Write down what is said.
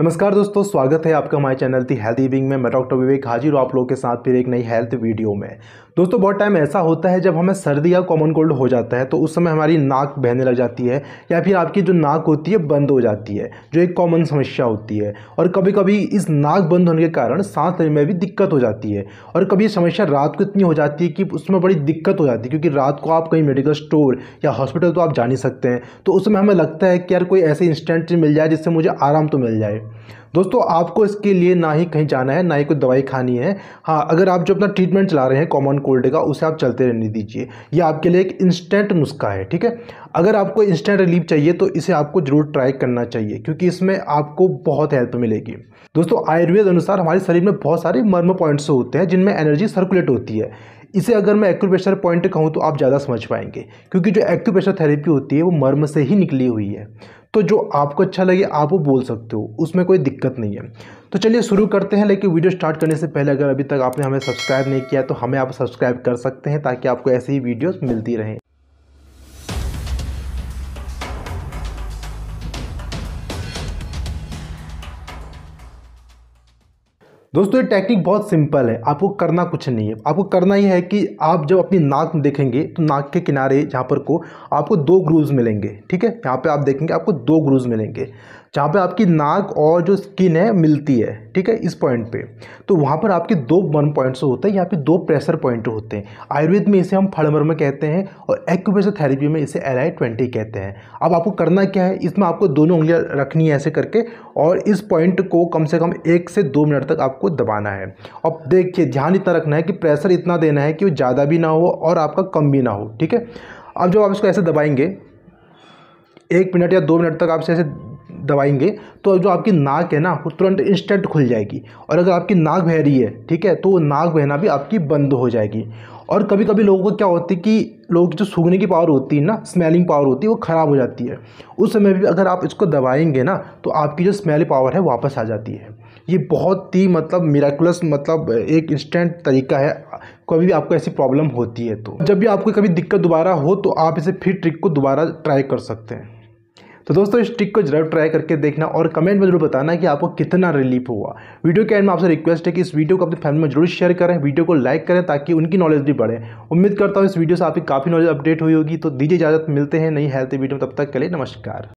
नमस्कार दोस्तों स्वागत है आपका हमारे चैनल दी हेल्थ ईविंग में मैं डॉक्टर विवेक हाजिर हूँ आप लोगों के साथ फिर एक नई हेल्थ वीडियो में दोस्तों बहुत टाइम ऐसा होता है जब हमें सर्दी या कॉमन कोल्ड हो जाता है तो उस समय हमारी नाक बहने लग जाती है या फिर आपकी जो नाक होती है बंद हो जाती है जो एक कॉमन समस्या होती है और कभी कभी इस नाक बंद होने के कारण सांस लेने में भी दिक्कत हो जाती है और कभी ये समस्या रात को इतनी हो जाती है कि उसमें बड़ी दिक्कत हो जाती है क्योंकि रात को आप कहीं मेडिकल स्टोर या हॉस्पिटल तो आप जा नहीं सकते हैं तो उस समय हमें लगता है कि यार कोई ऐसे इंस्टेंट मिल जाए जिससे मुझे आराम तो मिल जाए दोस्तों आपको इसके लिए ना ही कहीं जाना है ना ही कोई दवाई खानी है हाँ अगर आप जो अपना ट्रीटमेंट चला रहे हैं कॉमन कोल्ड का उसे आप चलते रहने दीजिए यह आपके लिए एक इंस्टेंट नुस्खा है ठीक है अगर आपको इंस्टेंट रिलीफ चाहिए तो इसे आपको जरूर ट्राई करना चाहिए क्योंकि इसमें आपको बहुत हेल्प मिलेगी दोस्तों आयुर्वेद अनुसार हमारे शरीर में बहुत सारे मर्म पॉइंट्स होते हैं जिनमें एनर्जी सर्कुलेट होती है इसे अगर मैं एक्यूप्रेशर पॉइंट कहूँ तो आप ज़्यादा समझ पाएंगे क्योंकि जो एक्यूप्रेशर थेरेपी होती है वो मर्म से ही निकली हुई है तो जो आपको अच्छा लगे आप वो बोल सकते हो उसमें कोई दिक्कत नहीं है तो चलिए शुरू करते हैं लेकिन वीडियो स्टार्ट करने से पहले अगर अभी तक आपने हमें सब्सक्राइब नहीं किया तो हमें आप सब्सक्राइब कर सकते हैं ताकि आपको ऐसी ही वीडियोज़ मिलती रहें दोस्तों ये टेक्निक बहुत सिंपल है आपको करना कुछ नहीं है आपको करना ही है कि आप जब अपनी नाक देखेंगे तो नाक के किनारे जहाँ पर को आपको दो ग्रूव्स मिलेंगे ठीक है यहाँ पे आप देखेंगे आपको दो ग्रूव्स मिलेंगे जहाँ पे आपकी नाक और जो स्किन है मिलती है ठीक है इस पॉइंट पे तो वहाँ पर आपके दो बर्न पॉइंट्स होते हैं यहाँ पे दो प्रेशर पॉइंट होते हैं आयुर्वेद में इसे हम में कहते हैं और एक्यूप्रेशर थेरेपी में इसे एल आई ट्वेंटी कहते हैं अब आपको करना क्या है इसमें आपको दोनों उंगलियाँ रखनी है ऐसे करके और इस पॉइंट को कम से कम एक से दो मिनट तक आपको दबाना है अब देखिए ध्यान इतना रखना है कि प्रेशर इतना देना है कि वो ज़्यादा भी ना हो और आपका कम भी ना हो ठीक है अब जब आप इसको ऐसे दबाएंगे एक मिनट या दो मिनट तक आप इसे ऐसे दबाएंगे तो जो आपकी नाक है ना वो तुरंत इंस्टेंट खुल जाएगी और अगर आपकी नाक बह रही है ठीक है तो वो नाक बहना भी आपकी बंद हो जाएगी और कभी कभी लोगों को क्या होती है कि लोगों की जो सूंघने की पावर होती है ना स्मेलिंग पावर होती है वो ख़राब हो जाती है उस समय भी अगर आप इसको दबाएंगे ना तो आपकी जो स्मेल पावर है वापस आ जाती है ये बहुत ही मतलब मेराकुलस मतलब एक इंस्टेंट तरीका है कभी भी आपको ऐसी प्रॉब्लम होती है तो जब भी आपको कभी दिक्कत दोबारा हो तो आप इसे फिर ट्रिक को दोबारा ट्राई कर सकते हैं तो दोस्तों इस ट्रिक को जरूर ट्राई करके देखना और कमेंट में जरूर बताना कि आपको कितना रिलीफ हुआ वीडियो के एंड में आपसे रिक्वेस्ट है कि इस वीडियो को अपनी फैमिली में जरूर शेयर करें वीडियो को लाइक करें ताकि उनकी नॉलेज भी बढ़े उम्मीद करता हूँ इस वीडियो से आपकी काफ़ी नॉलेज अपडेट हुई होगी तो दीजिए इजाज़त मिलते हैं नई हेल्थ वीडियो में तब तक के लिए नमस्कार